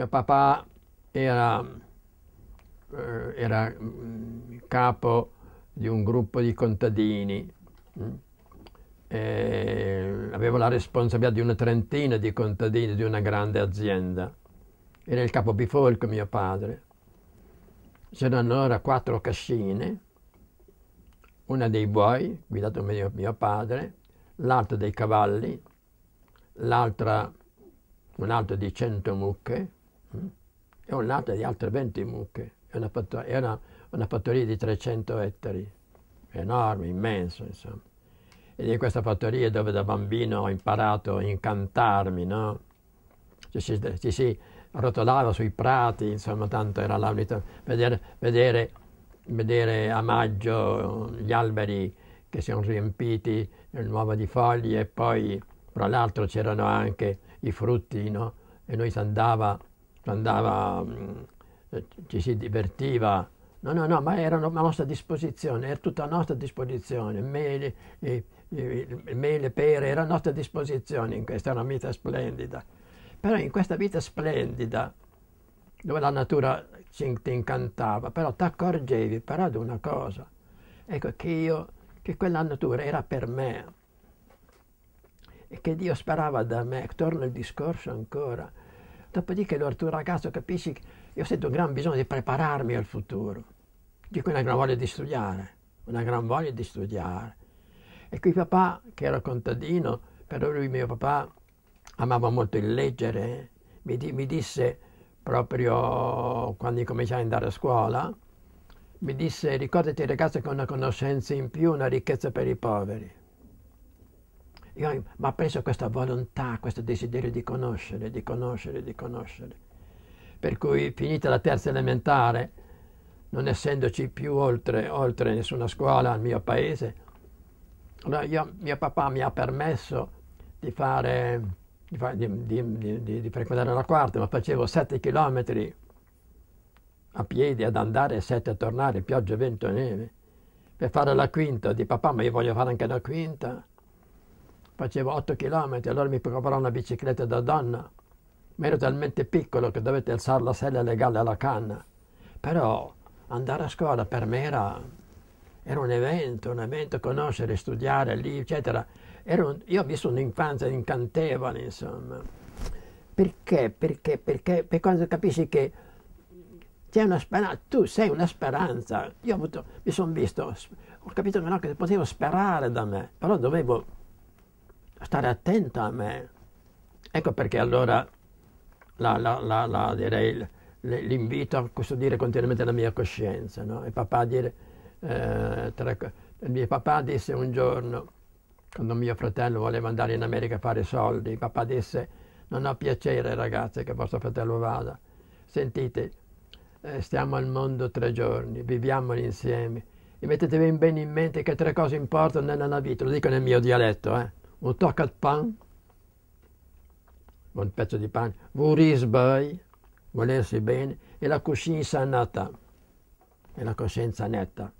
Mio papà era, eh, era mm, capo di un gruppo di contadini, mm. e avevo la responsabilità di una trentina di contadini di una grande azienda. Era il capo bifolco mio padre. C'erano ora quattro cascine, una dei buoi, guidato mio, mio padre, l'altra dei cavalli, l'altra un'altra di cento mucche, e un latte di altre 20 mucche. È una, è una, una fattoria di 300 ettari, enorme, immenso, insomma. E di questa fattoria dove da bambino ho imparato a incantarmi, no? Ci si, ci si rotolava sui prati, insomma, tanto era l'abito. Vedere, vedere, vedere a maggio gli alberi che si sono riempiti nel nuovo di foglie e poi, fra l'altro, c'erano anche i frutti, no? E noi si andava andava, mm, eh, ci si divertiva. No, no, no, ma era a nostra disposizione, era tutta a nostra disposizione, mele, e, e, mele pere, era a nostra disposizione in questa, era una vita splendida. Però in questa vita splendida, dove la natura ci, ti incantava, però ti accorgevi però di una cosa, ecco che io, che quella natura era per me, e che Dio sparava da me, torna il discorso ancora, Dopodiché allora tu ragazzo capisci che io sento un gran bisogno di prepararmi al futuro, di cui una gran voglia di studiare, una gran voglia di studiare. E qui papà, che era contadino, però lui, mio papà, amava molto il leggere, eh. mi, di, mi disse proprio quando cominciai ad andare a scuola, mi disse ricordati ragazzo che una conoscenza in più, è una ricchezza per i poveri. Io, ma penso a questa volontà, a questo desiderio di conoscere, di conoscere, di conoscere. Per cui finita la terza elementare, non essendoci più oltre, oltre nessuna scuola al mio paese, allora io, mio papà mi ha permesso di fare, di, fare, di, di, di frequentare la quarta, ma facevo sette chilometri a piedi ad andare e sette a tornare, pioggia, vento, neve, per fare la quinta, di papà ma io voglio fare anche la quinta, faceva 8 km, allora mi preparò una bicicletta da donna, ma ero talmente piccolo che dovete alzare la sella legale alla canna. Però andare a scuola per me era, era un evento, un evento, conoscere, studiare lì, eccetera. Un, io ho visto un'infanzia incantevole, insomma. Perché? Perché? Perché? Perché quando capisci che c'è una speranza, tu sei una speranza. Io avuto, mi sono visto, ho capito che potevo sperare da me, però dovevo stare attento a me. Ecco perché allora la, la, la, direi, l'invito a custodire continuamente la mia coscienza. No? E papà, dire, eh, tra, mio papà disse un giorno, quando mio fratello voleva andare in America a fare soldi, papà disse non ho piacere ragazze che vostro fratello vada. Sentite, eh, stiamo al mondo tre giorni, viviamoli insieme e mettetevi bene in mente che tre cose importano nella vita, lo dico nel mio dialetto. Eh? un tocca di pan, un pezzo di pan, un risbai, volersi bene, e la coscienza nata, e la coscienza netta.